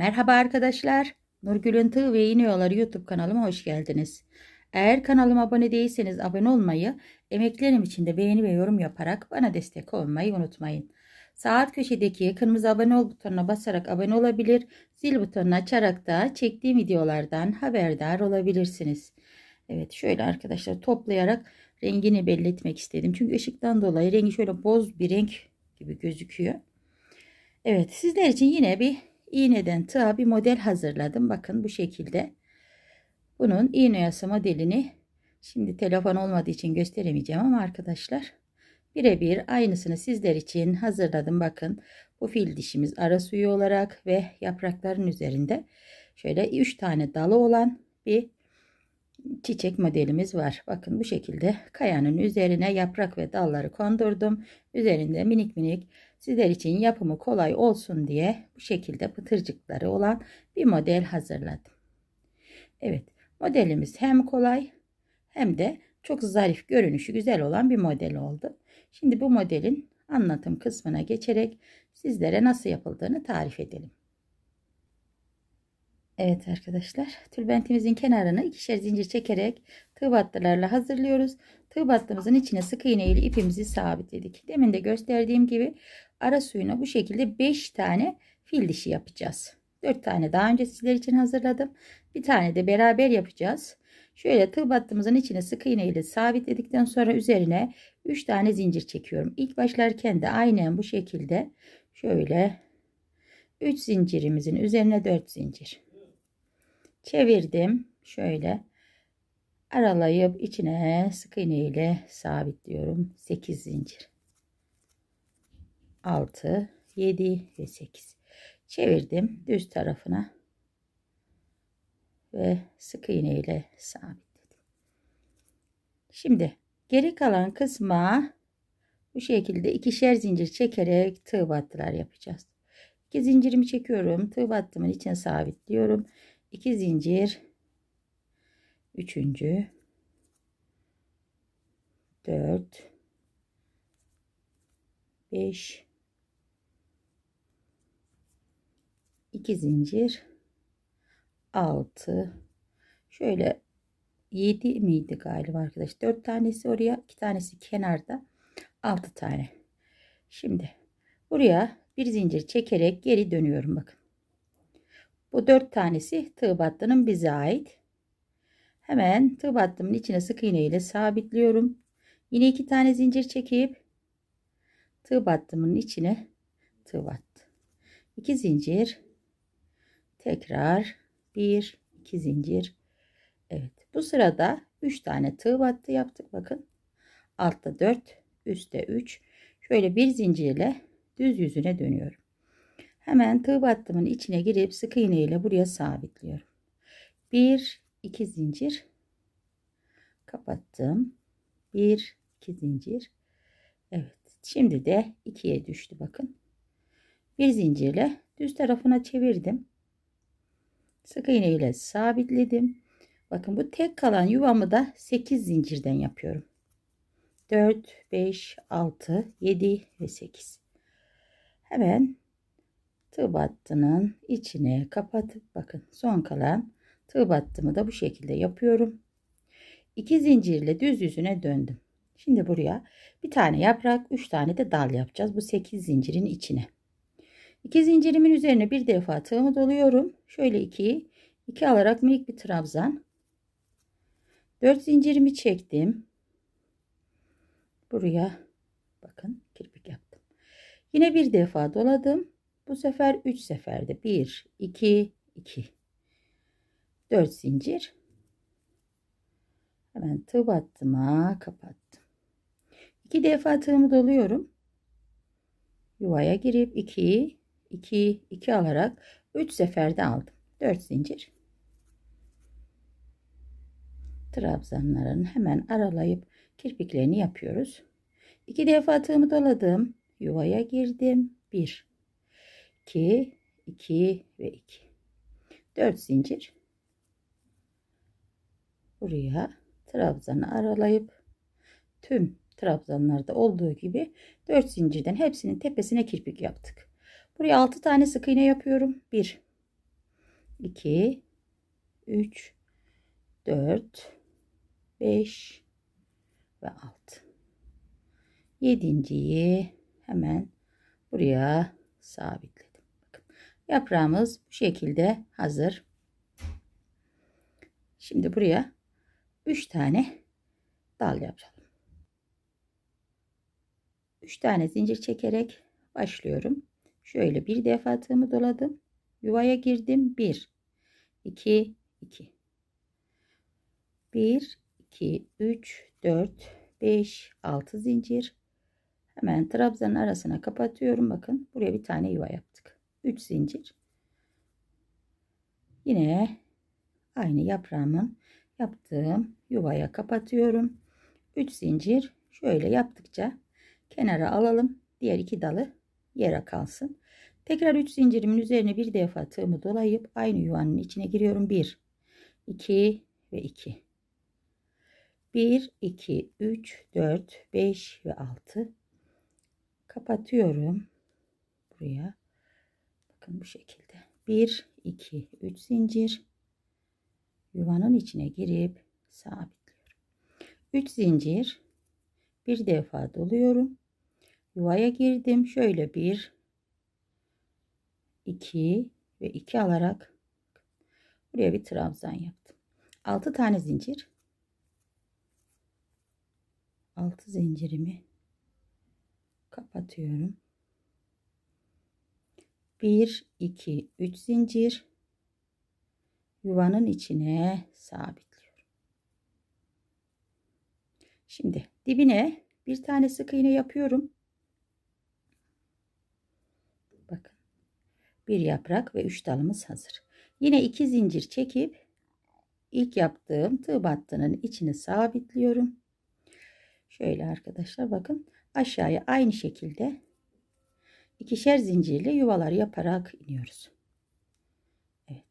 Merhaba arkadaşlar. Nurgül'ün Tığ ve İğne Yolları YouTube kanalıma hoş geldiniz. Eğer kanalıma abone değilseniz abone olmayı, emeklerim için de beğeni ve yorum yaparak bana destek olmayı unutmayın. Saat köşedeki kırmızı abone ol butonuna basarak abone olabilir, zil butonunu açarak da çektiğim videolardan haberdar olabilirsiniz. Evet şöyle arkadaşlar toplayarak rengini belli istedim. Çünkü ışıktan dolayı rengi şöyle boz bir renk gibi gözüküyor. Evet sizler için yine bir iğneden tığa bir model hazırladım. Bakın bu şekilde. Bunun iğne yası modelini şimdi telefon olmadığı için gösteremeyeceğim ama arkadaşlar birebir aynısını sizler için hazırladım. Bakın bu fil dişimiz ara suyu olarak ve yaprakların üzerinde şöyle 3 tane dalı olan bir çiçek modelimiz var. Bakın bu şekilde kayanın üzerine yaprak ve dalları kondurdum. Üzerinde minik minik sizler için yapımı kolay olsun diye bu şekilde pıtırcıkları olan bir model hazırladım. Evet modelimiz hem kolay hem de çok zarif görünüşü güzel olan bir model oldu. Şimdi bu modelin anlatım kısmına geçerek sizlere nasıl yapıldığını tarif edelim. Evet arkadaşlar tülbentimizin kenarını ikişer zincir çekerek tığ battılarla hazırlıyoruz. Tığ battığımızın içine sık iğne ile ipimizi sabitledik. Demin de gösterdiğim gibi ara suyuna bu şekilde 5 tane fil dişi yapacağız. 4 tane daha önce sizler için hazırladım. Bir tane de beraber yapacağız. Şöyle tığ battığımızın içine sık iğne ile sabitledikten sonra üzerine 3 tane zincir çekiyorum. İlk başlarken de aynen bu şekilde şöyle 3 zincirimizin üzerine 4 zincir çevirdim şöyle aralayıp içine sık iğne ile sabitliyorum 8 zincir 6 7 ve 8 çevirdim düz tarafına ve sık iğne ile sabitledim şimdi geri kalan kısma bu şekilde ikişer zincir çekerek tığ battılar yapacağız İki zincirimi çekiyorum tığ battımın içine sabitliyorum 2 zincir üçüncü, dört, beş, iki zincir, altı, şöyle yedi miydi galiba arkadaş? Dört tanesi oraya, iki tanesi kenarda, altı tane. Şimdi buraya bir zincir çekerek geri dönüyorum bakın. Bu dört tanesi tığ battının bize ait. Hemen tığ battımın içine sık iğne ile sabitliyorum. Yine iki tane zincir çekip tığ battımın içine tığ battı. 2 zincir tekrar bir, iki zincir. Evet. Bu sırada üç tane tığ battı yaptık bakın. Altta dört, üstte üç. Şöyle bir zincirle düz yüzüne dönüyorum. Hemen tığ battımın içine girip sık iğne ile buraya sabitliyorum. 1 2 zincir kapattım. 1 2 zincir. Evet. Şimdi de ikiye düştü bakın. Bir zincirle düz tarafına çevirdim. Sık iğne ile sabitledim. Bakın bu tek kalan yuvamı da 8 zincirden yapıyorum. 4, 5, 6, 7 ve 8. Hemen tığ battının içine kapatıp bakın son kalan tığ battımı da bu şekilde yapıyorum. 2 zincirle düz yüzüne döndüm. Şimdi buraya bir tane yaprak, üç tane de dal yapacağız. Bu 8 zincirin içine. İki zincirimin üzerine bir defa tığımı doluyorum. Şöyle iki iki alarak minik bir trabzan. Dört zincirimi çektim. Buraya bakın kirpik yaptım. Yine bir defa doladım. Bu sefer 3 seferde 1 2 2 4 zincir. Hemen tığ battıma kapattım. 2 defa tığımı doluyorum. Yuvaya girip 2 2 2 alarak 3 seferde aldım. 4 zincir. Trabzanların hemen aralayıp kirpiklerini yapıyoruz. 2 defa tığımı doladım. Yuvaya girdim. 1 2 2 ve 2 4 zincir buraya trabzanı aralayıp tüm trabzanlarda olduğu gibi 4 zincirden hepsinin tepesine kirpik yaptık. Buraya 6 tane sık iğne yapıyorum. 1 2 3 4 5 ve 6. 7.yi hemen buraya sabitledim. Yaprağımız bu şekilde hazır. Şimdi buraya 3 tane dal yapacağım. 3 tane zincir çekerek başlıyorum. Şöyle bir defa tığımı doladım. Yuvaya girdim. 1 2 2 1 2 3 4 5 6 zincir. Hemen trabzanın arasına kapatıyorum. Bakın buraya bir tane yuva yap. 3 zincir. Yine aynı yaprağımın yaptığım yuvaya kapatıyorum. 3 zincir şöyle yaptıkça kenara alalım. Diğer iki dalı yere kalsın. Tekrar 3 zincirimin üzerine bir defa tığımı dolayıp aynı yuvanın içine giriyorum. 1, 2 ve 2. 1, 2, 3, 4, 5 ve 6. Kapatıyorum. Buraya. Bakın bu şekilde. 1, 2, 3 zincir. Yuvanın içine girip sabitliyorum. 3 zincir. Bir defa doluyorum. Yuvaya girdim. Şöyle 1, 2 ve 2 alarak buraya bir trabzan yaptım. 6 tane zincir. 6 zincirimi kapatıyorum. 1 2 3 zincir yuvanın içine sabitliyorum. Şimdi dibine bir tane sık iğne yapıyorum. Bakın. Bir yaprak ve üç dalımız hazır. Yine iki zincir çekip ilk yaptığım tığ battının içini sabitliyorum. Şöyle arkadaşlar bakın aşağıya aynı şekilde ikişer zincirli yuvalar yaparak iniyoruz. Evet.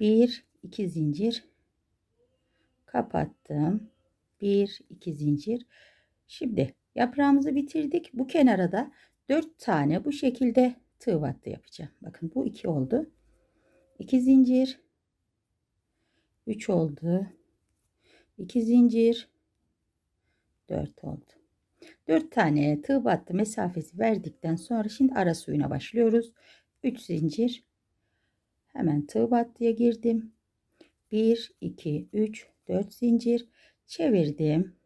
1 2 zincir kapattım. 1 2 zincir. Şimdi yaprağımızı bitirdik. Bu kenara da 4 tane bu şekilde tığ battı yapacağım. Bakın bu 2 oldu. 2 zincir 3 oldu. 2 zincir 4 oldu. 4 tane tığ battı mesafesi verdikten sonra şimdi ara suyuna başlıyoruz. 3 zincir. Hemen tığ battıya girdim. 1 2 3 4 zincir çevirdim.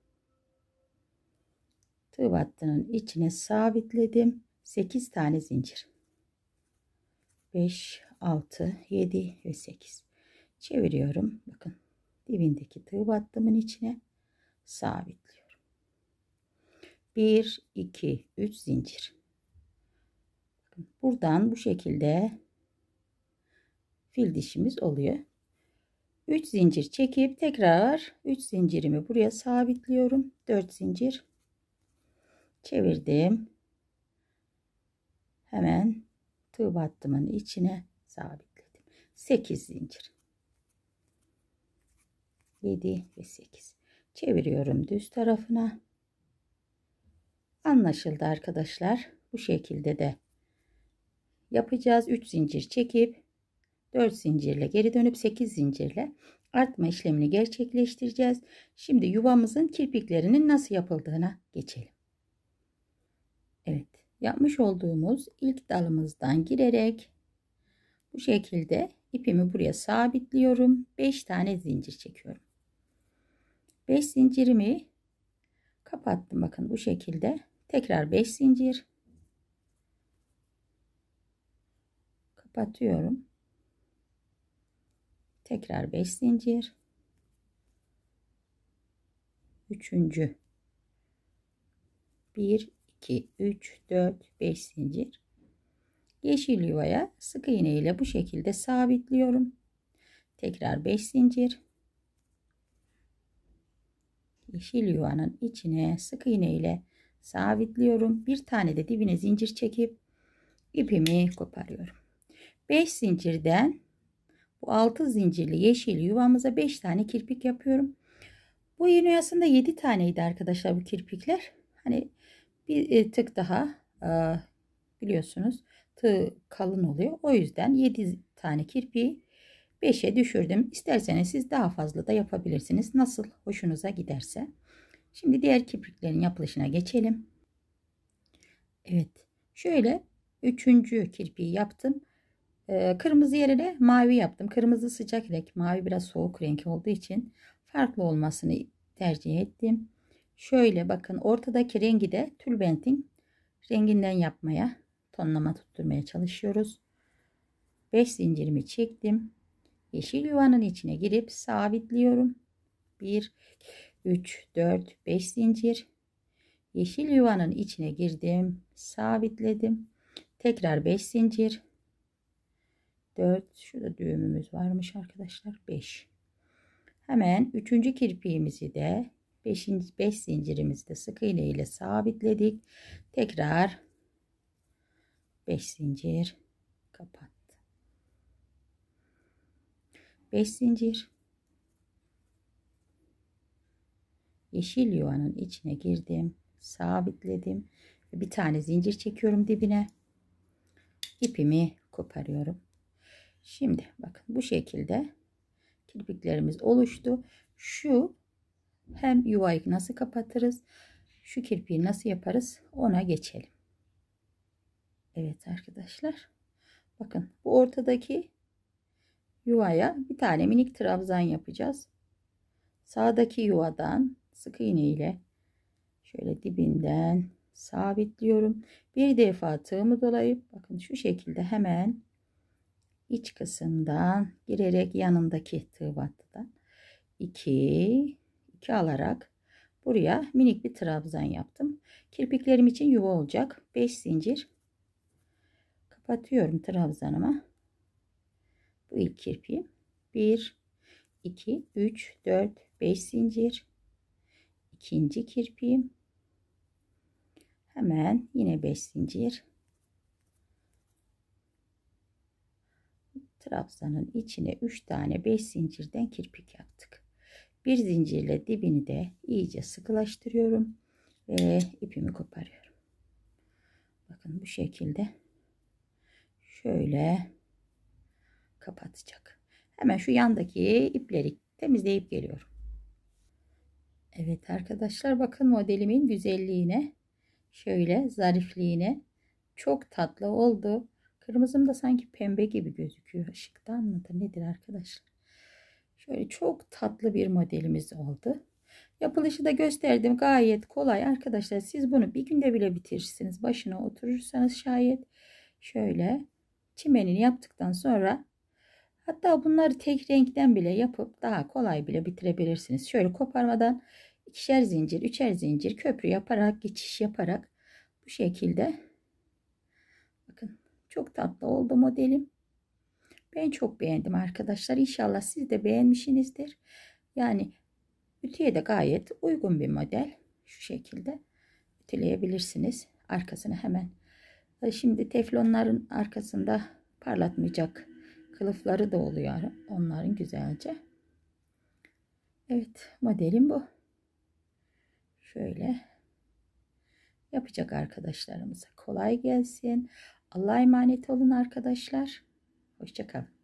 Tığ battının içine sabitledim. 8 tane zincir. 5 6 7 ve 8. Çeviriyorum. Bakın dibindeki tığ battımın içine sabit. 1 2 3 zincir buradan bu şekilde fil dişimiz oluyor 3 zincir çekip tekrar 3 zincirimi buraya sabitliyorum 4 zincir çevirdim hemen tığ battımın içine sabitledim 8 zincir 7 ve 8 çeviriyorum düz tarafına anlaşıldı arkadaşlar. Bu şekilde de yapacağız. 3 zincir çekip 4 zincirle geri dönüp 8 zincirle artma işlemini gerçekleştireceğiz. Şimdi yuvamızın kirpiklerinin nasıl yapıldığına geçelim. Evet yapmış olduğumuz ilk dalımızdan girerek bu şekilde ipimi buraya sabitliyorum. 5 tane zincir çekiyorum. 5 zincirimi kapattım bakın bu şekilde tekrar 5 zincir kapatıyorum tekrar 5 zincir üçüncü 1 2 3 4 5 zincir yeşil yuvaya sık iğne ile bu şekilde sabitliyorum tekrar 5 zincir yeşil yuvanın içine sık iğne ile sabitliyorum. Bir tane de dibine zincir çekip ipimi koparıyorum. 5 zincirden bu 6 zincirli yeşil yuvamıza 5 tane kirpik yapıyorum. Bu yeni aslında 7 taneydi arkadaşlar bu kirpikler. Hani bir e, tık daha e, biliyorsunuz tığ kalın oluyor. O yüzden 7 tane kirpiği 5'e düşürdüm. İsterseniz siz daha fazla da yapabilirsiniz. Nasıl hoşunuza giderse. Şimdi diğer kirpiklerin yapılışına geçelim. Evet. Şöyle üçüncü kirpiği yaptım. Ee, kırmızı yerine mavi yaptım. Kırmızı sıcak renk. Mavi biraz soğuk renk olduğu için farklı olmasını tercih ettim. Şöyle bakın ortadaki rengi de tülbentin renginden yapmaya tonlama tutturmaya çalışıyoruz. 5 zincirimi çektim. Yeşil yuvanın içine girip sabitliyorum. 1 3 4 5 zincir yeşil yuvanın içine girdim sabitledim tekrar 5 zincir 4 şurada düğümümüz varmış arkadaşlar 5 hemen 3. kirpiğimizi de 5. 5 zincirimizde sık iğne ile sabitledik tekrar 5 zincir kapat 5 zincir yeşil yuvanın içine girdim. Sabitledim. Bir tane zincir çekiyorum dibine. İpimi koparıyorum. Şimdi bakın bu şekilde kirpiklerimiz oluştu. Şu hem yuvayı nasıl kapatırız? Şu kirpiği nasıl yaparız? Ona geçelim. Evet arkadaşlar. Bakın bu ortadaki yuvaya bir tane minik trabzan yapacağız. Sağdaki yuvadan sık iğne ile şöyle dibinden sabitliyorum. Bir defa tığımı dolayıp bakın şu şekilde hemen iç kısımdan girerek yanındaki tığ battıdan 2 2 alarak buraya minik bir trabzan yaptım. Kirpiklerim için yuva olacak. 5 zincir kapatıyorum trabzanıma. Bu ilk kirpiğim. 1 2 3 4 5 zincir ikinci kirpiğim. Hemen yine 5 zincir. Trabzanın içine 3 tane 5 zincirden kirpik yaptık. Bir zincirle dibini de iyice sıkılaştırıyorum ve ipimi koparıyorum. Bakın bu şekilde şöyle kapatacak. Hemen şu yandaki ipleri temizleyip geliyorum. Evet arkadaşlar bakın modelimin güzelliğine. Şöyle zarifliğine. Çok tatlı oldu. Kırmızım da sanki pembe gibi gözüküyor. Işıktan mıdır nedir arkadaşlar? Şöyle çok tatlı bir modelimiz oldu. Yapılışı da gösterdim. Gayet kolay arkadaşlar. Siz bunu bir günde bile bitirirsiniz. Başına oturursanız şayet şöyle çimenini yaptıktan sonra hatta bunları tek renkten bile yapıp daha kolay bile bitirebilirsiniz. Şöyle koparmadan ikişer zincir, üçer zincir köprü yaparak, geçiş yaparak bu şekilde bakın çok tatlı oldu modelim. Ben çok beğendim arkadaşlar. İnşallah siz de beğenmişsinizdir. Yani ütüye de gayet uygun bir model. Şu şekilde ütüleyebilirsiniz. Arkasını hemen. E, şimdi teflonların arkasında parlatmayacak kılıfları da oluyor onların güzelce. Evet modelim bu şöyle yapacak arkadaşlarımıza. Kolay gelsin. Allah'a emanet olun arkadaşlar. Hoşçakalın.